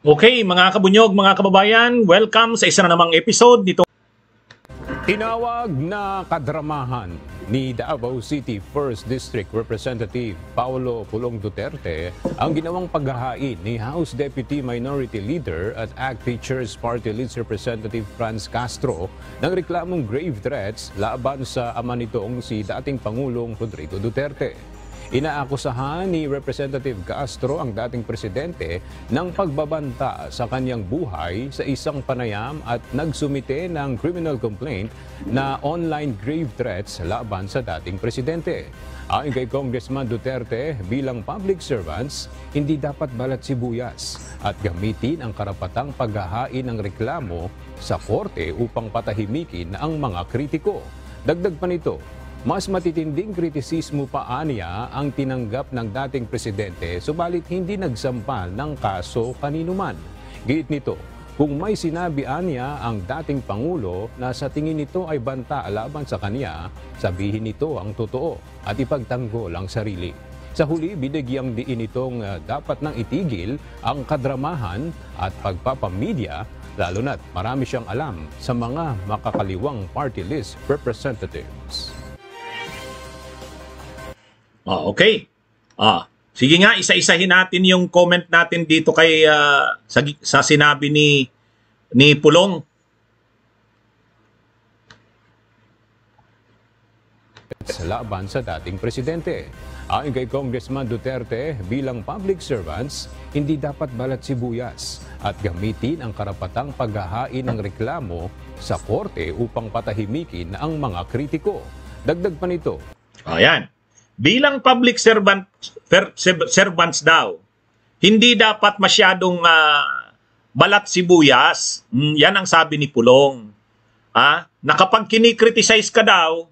Okay, mga kabunyog, mga kababayan, welcome sa isa na namang episode nito. Tinawag na kadramahan ni Davao City 1st District Representative Paolo Pulong Duterte ang ginawang paghahain ni House Deputy Minority Leader at ACT Teachers Party Leads Representative Franz Castro ng reklamong grave threats laban sa ama nitong si dating Pangulong Rodrigo Duterte. Inaakusahan ni Representative Castro ang dating presidente ng pagbabanta sa kanyang buhay sa isang panayam at nagsumite ng criminal complaint na online grave threats laban sa dating presidente. Ayon kay Congressman Duterte, bilang public servants, hindi dapat balat sibuyas at gamitin ang karapatang paghahain ng reklamo sa korte upang patahimikin ang mga kritiko. Dagdag pa nito, mas matitinding kritisismo pa aniya ang tinanggap ng dating presidente subalit hindi nagsampal ng kaso kaninuman. Giit nito, kung may sinabi aniya ang dating Pangulo na sa tingin nito ay banta laban sa kaniya, sabihin nito ang totoo at ipagtanggol ang sarili. Sa huli, binigyang diin itong eh, dapat nang itigil ang kadramahan at pagpapamedya lalo na't marami siyang alam sa mga makakaliwang party list representatives. Oh, okay. Ah, sige nga, isa-isahin natin yung comment natin dito kay uh, sa, sa sinabi ni ni Pulong. sa laban sa dating presidente. Ayon kay Congressman Duterte, bilang public servants, hindi dapat balat sibuyas at gamitin ang karapatang paghahain ng reklamo sa korte upang patahimikin ang mga kritiko. Dagdag pa nito. Ayan bilang public servant fer, servants daw, hindi dapat masyadong uh, balat sibuyas. Mm, yan ang sabi ni Pulong. Ah, na kapag ka daw,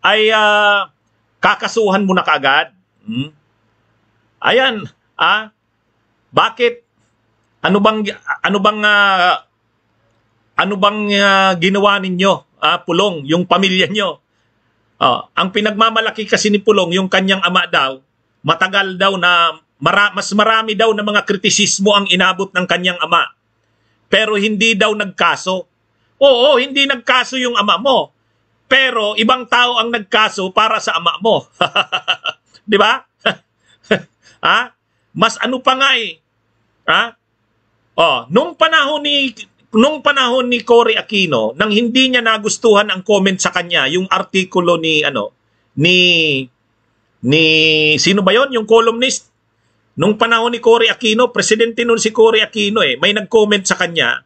ay uh, kakasuhan mo na kaagad. Mm? Ayan, ah, bakit? Ano bang ano bang uh, ano bang uh, ginawa ninyo? Ah, pulong yung pamilya nyo. Uh, ang pinagmamalaki kasi ni Pulong, yung kanyang ama daw, matagal daw na mara, mas marami daw na mga kritisismo ang inabot ng kanyang ama. Pero hindi daw nagkaso. Oo, hindi nagkaso yung ama mo. Pero ibang tao ang nagkaso para sa ama mo. 'Di ba? ha? Ah, mas ano pa nga eh. Ha? Ah, oh, nung panahon ni nung panahon ni Cory Aquino, nang hindi niya nagustuhan ang comment sa kanya, yung artikulo ni ano ni ni sino ba yon yung columnist nung panahon ni Cory Aquino, presidente noon si Cory Aquino eh, may nag-comment sa kanya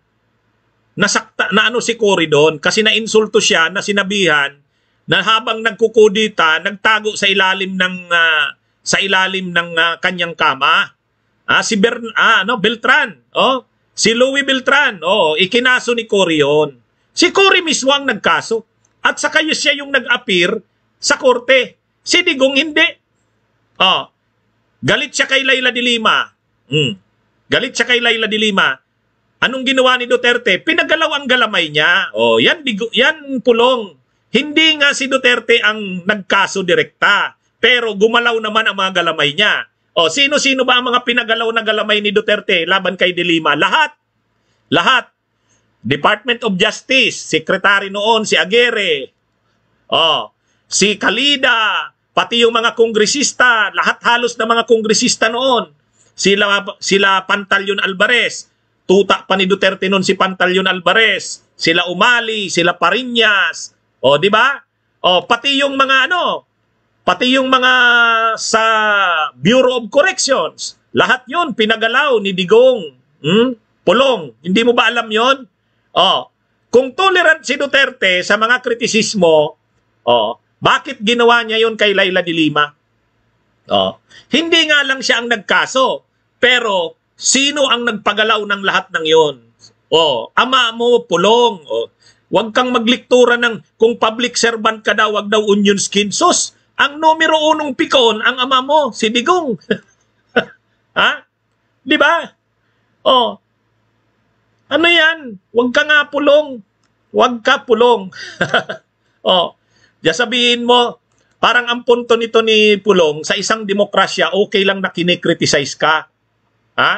nasakta na ano si Cory doon kasi na insulto siya na sinabihan na habang nagkukudita, nagtago sa ilalim ng uh, sa ilalim ng uh, kanyang kama. Ah, si Bern, ah, ano, Beltran, oh, Si Louis Beltran, oo, ikinaso ni Cory yun. Si Cory mismo ang nagkaso. At saka yun siya yung nag-appear sa korte. Si Digong hindi. Oh, galit siya kay Laila Dilima. Mm. Galit siya kay Laila Dilima. Anong ginawa ni Duterte? Pinagalaw ang galamay niya. Oh, yan, digo, yan pulong. Hindi nga si Duterte ang nagkaso direkta. Pero gumalaw naman ang mga galamay niya. O, oh, sino-sino ba ang mga pinagalaw na galamay ni Duterte laban kay Dilima? Lahat. Lahat. Department of Justice, Secretary noon si Aguirre. O, oh, si Kalida, pati yung mga kongresista, lahat halos na mga kongresista noon. Sila sila Pantalyon Alvarez, tuta pa ni Duterte noon si Pantalyon Alvarez, sila Umali, sila Parinyas. O, oh, di ba? O, pati yung mga ano, Pati yung mga sa Bureau of Corrections, lahat yon pinagalaw ni Digong. Hmm? Pulong, hindi mo ba alam yon? Oh, kung tolerant si Duterte sa mga kritisismo, oh, bakit ginawa niya yon kay Laila de Lima? Oh, hindi nga lang siya ang nagkaso, pero sino ang nagpagalaw ng lahat ng yon? Oh, ama mo, pulong. Oh, Huwag kang magliktura ng kung public servant ka daw, wag daw union skin sauce. Ang numero unong pikon, ang ama mo, si Digong. ha? Di ba? Oh. Ano yan? Huwag ka nga pulong. Huwag ka pulong. oh. Diya sabihin mo, parang ang punto nito ni Pulong, sa isang demokrasya, okay lang na kinikritisize ka. Ha?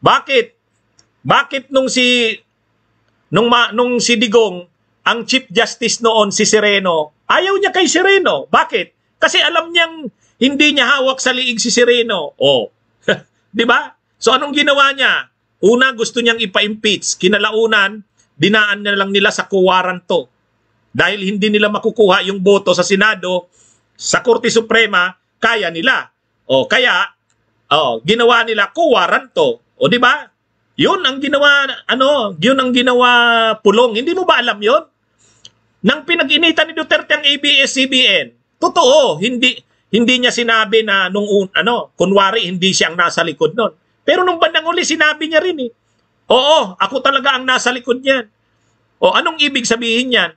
Bakit? Bakit nung si nung ma, nung si Digong, ang Chief Justice noon si Sereno, Ayaw niya kay Sireno. Bakit? Kasi alam niyang hindi niya hawak sa liig si Sireno. Oh. 'Di ba? So anong ginawa niya? Una gusto niyang ipa-impeach. Kinalaunan, dinaan na lang nila sa kuwaranto. Dahil hindi nila makukuha yung boto sa Senado, sa Korte Suprema, kaya nila. O oh, kaya, o, oh, ginawa nila kuwaranto. O oh, di ba? Yun ang ginawa, ano, yun ang ginawa pulong. Hindi mo ba alam 'yon? nang pinag-initan ni Duterte ang ABS-CBN. Totoo, hindi hindi niya sinabi na nung ano, kunwari hindi siya ang nasa likod noon. Pero nung bandang uli sinabi niya rin eh. Oo, ako talaga ang nasa likod niyan. O anong ibig sabihin niyan?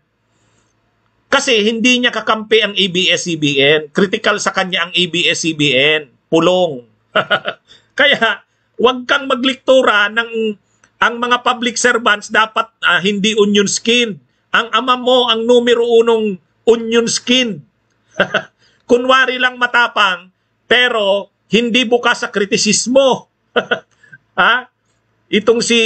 Kasi hindi niya kakampi ang ABS-CBN. Critical sa kanya ang ABS-CBN. Pulong. Kaya, huwag kang magliktura ng ang mga public servants dapat uh, hindi union skinned ang ama mo ang numero unong onion skin. Kunwari lang matapang, pero hindi bukas sa kritisismo. ha? Itong si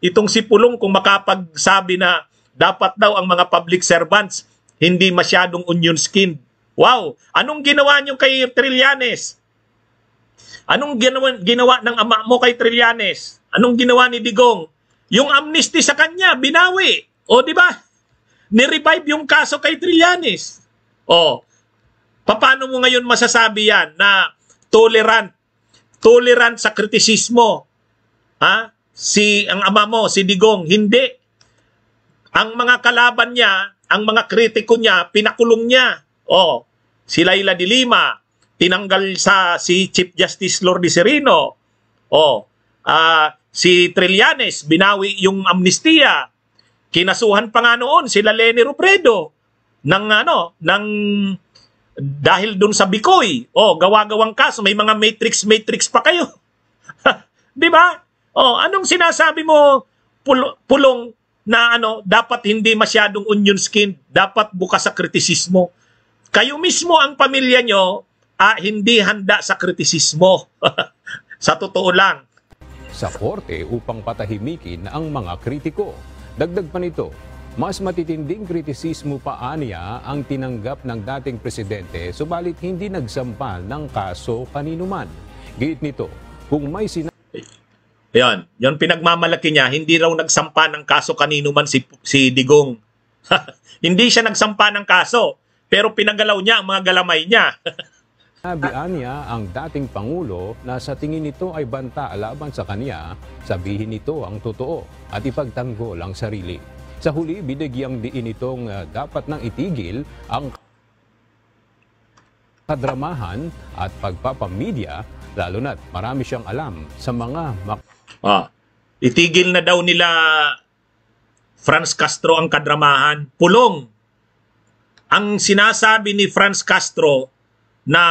itong si Pulong kung makapagsabi na dapat daw ang mga public servants hindi masyadong onion skin. Wow! Anong ginawa niyo kay Trillanes? Anong ginawa, ginawa ng ama mo kay Trillanes? Anong ginawa ni Digong? Yung amnesty sa kanya, binawi. O, di ba? ni-revive yung kaso kay Trillanes. Oh, paano mo ngayon masasabi yan na tolerant? Tolerant sa kritisismo. Ha? Si, ang ama mo, si Digong, hindi. Ang mga kalaban niya, ang mga kritiko niya, pinakulong niya. Oh, si Laila de Lima, tinanggal sa si Chief Justice Lordi Serino. Oh, uh, si Trillanes, binawi yung amnistya. Kinasuhan pa nga noon sila Lenny Robredo ng ano, ng dahil doon sa Bicoy Oh, gawa-gawang kaso, may mga matrix-matrix pa kayo. 'Di ba? Oh, anong sinasabi mo pulong na ano, dapat hindi masyadong onion skin, dapat bukas sa kritisismo. Kayo mismo ang pamilya nyo, ah, hindi handa sa kritisismo. sa totoo lang. Sa korte upang patahimikin ang mga kritiko. Dagdag pa nito, mas matitinding kritisismo pa aniya ang tinanggap ng dating presidente subalit hindi nagsampal ng kaso kaninuman. Giit nito, kung may sinabi... Yan, yung pinagmamalaki niya, hindi raw nagsampa ng kaso kaninuman si, si Digong. hindi siya nagsampa ng kaso, pero pinagalaw niya ang mga galamay niya. Nabian niya ang dating Pangulo na sa tingin nito ay banta laban sa kanya, sabihin nito ang totoo at ipagtanggol ang sarili. Sa huli, binigyang diin itong ah, dapat nang itigil ang kadramahan at pagpapamedya, lalo na't marami siyang alam sa mga... Mak- ah, itigil na daw nila Franz Castro ang kadramahan. Pulong! Ang sinasabi ni Franz Castro na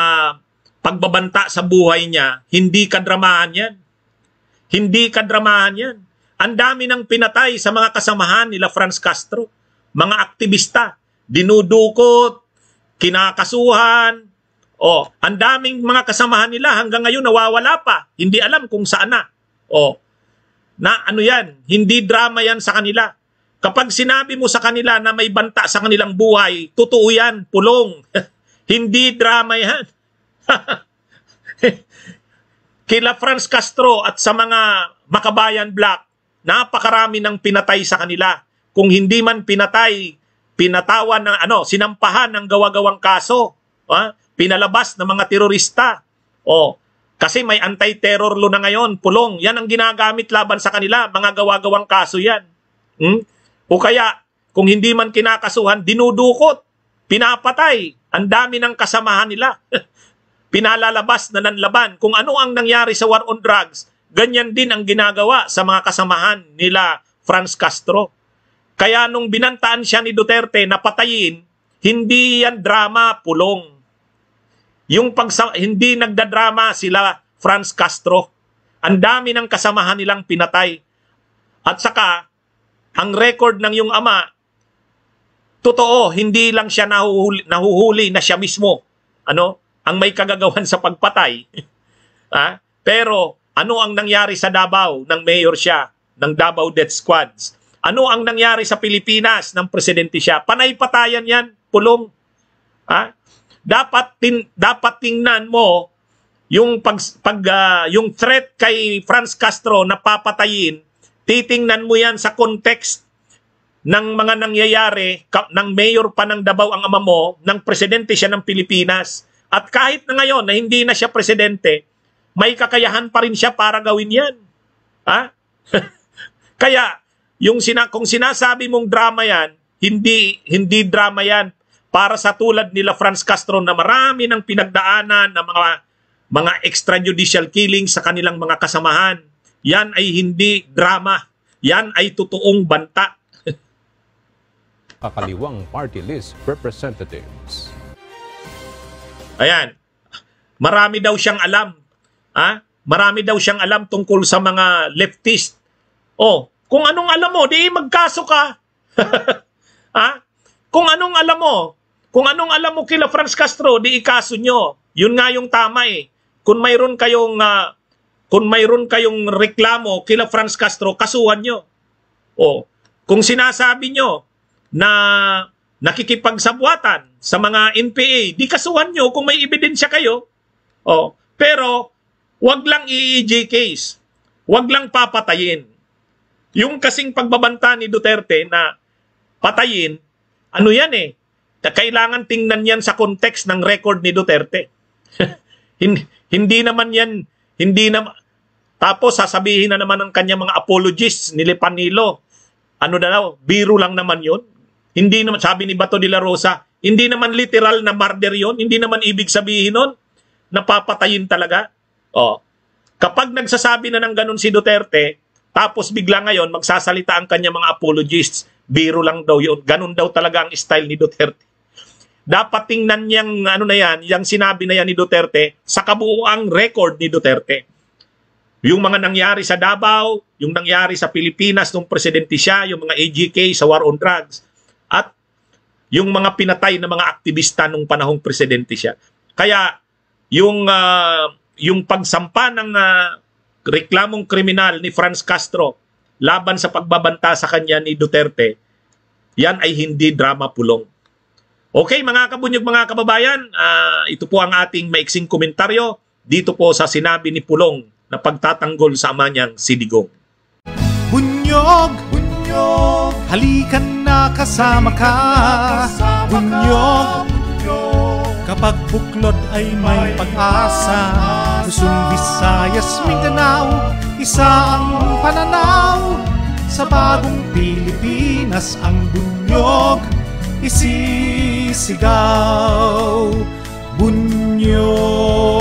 pagbabanta sa buhay niya, hindi kadramahan yan. Hindi kadramahan yan. Ang dami ng pinatay sa mga kasamahan nila Franz Castro, mga aktivista, dinudukot, kinakasuhan, Oh, ang daming mga kasamahan nila hanggang ngayon nawawala pa. Hindi alam kung saan na. Oh. Na ano 'yan? Hindi drama 'yan sa kanila. Kapag sinabi mo sa kanila na may banta sa kanilang buhay, totoo 'yan, pulong. Hindi drama yan. Kila Franz Castro at sa mga makabayan black, napakarami ng pinatay sa kanila. Kung hindi man pinatay, pinatawan ng ano, sinampahan ng gawagawang kaso, ha? pinalabas ng mga terorista. O, kasi may anti-terror law na ngayon, pulong. Yan ang ginagamit laban sa kanila, mga gawagawang kaso yan. Hmm? O kaya, kung hindi man kinakasuhan, dinudukot, pinapatay, ang dami ng kasamahan nila. Pinalalabas na nanlaban. Kung ano ang nangyari sa war on drugs, ganyan din ang ginagawa sa mga kasamahan nila Franz Castro. Kaya nung binantaan siya ni Duterte na patayin, hindi yan drama, pulong. Yung pagsa- hindi nagdadrama sila Franz Castro. Ang dami ng kasamahan nilang pinatay. At saka, ang record ng yung ama Totoo, hindi lang siya nahuhuli, nahuhuli na siya mismo ano, ang may kagagawan sa pagpatay. ha? Ah, pero ano ang nangyari sa Davao ng mayor siya, ng Davao Death Squads? Ano ang nangyari sa Pilipinas ng presidente siya? Panay-patayan yan, pulong. Ha? Ah, dapat, tin, dapat tingnan mo yung pag, pag uh, yung threat kay Franz Castro na papatayin, titingnan mo yan sa context ng mga nangyayari, ka- ng mayor pa ng Davao ang ama mo, ng presidente siya ng Pilipinas. At kahit na ngayon na hindi na siya presidente, may kakayahan pa rin siya para gawin yan. Ha? Kaya, yung sina- kung sinasabi mong drama yan, hindi, hindi drama yan para sa tulad nila Franz Castro na marami ng pinagdaanan ng mga mga extrajudicial killing sa kanilang mga kasamahan. Yan ay hindi drama. Yan ay totoong banta kakaliwang party list representatives. Ayan, marami daw siyang alam. Ha? Marami daw siyang alam tungkol sa mga leftist. Oh, kung anong alam mo, di magkaso ka. ha? Kung anong alam mo, kung anong alam mo kila Franz Castro, di ikaso nyo. Yun nga yung tama eh. Kung mayroon kayong uh, kung mayroon kayong reklamo kila Franz Castro, kasuhan nyo. Oh, kung sinasabi nyo na nakikipagsabwatan sa mga NPA, di kasuhan nyo kung may ebidensya kayo. Oh, pero wag lang i-EJ e case. Wag lang papatayin. Yung kasing pagbabanta ni Duterte na patayin, ano yan eh, kailangan tingnan yan sa context ng record ni Duterte. hindi, hindi naman yan, hindi na, tapos sasabihin na naman ng kanya mga apologists, ni nilipanilo, ano na daw, biro lang naman yun, hindi naman, sabi ni Bato de la Rosa, hindi naman literal na murder yon, hindi naman ibig sabihin nun, napapatayin talaga. O, oh. kapag nagsasabi na ng ganun si Duterte, tapos bigla ngayon magsasalita ang kanya mga apologists, biro lang daw yun. Ganun daw talaga ang style ni Duterte. Dapat tingnan niyang ano na yan, yung sinabi na yan ni Duterte sa kabuuang record ni Duterte. Yung mga nangyari sa Davao, yung nangyari sa Pilipinas nung presidente siya, yung mga AGK sa war on drugs, yung mga pinatay na mga aktivista nung panahong presidente siya. Kaya yung uh, yung pagsampa ng uh, reklamong kriminal ni Franz Castro laban sa pagbabanta sa kanya ni Duterte, yan ay hindi drama pulong. Okay mga kabunyog mga kababayan, uh, ito po ang ating maiksing komentaryo dito po sa sinabi ni Pulong na pagtatanggol sa ama niyang si Digong. Bunyog! Bunyog! Halikan na kasama ka, bunyog. Kapag buklod ay may pag-asa, Luzon, Visayas, Mindanao, isa ang pananaw sa bagong Pilipinas ang bunyog isisigaw bunyog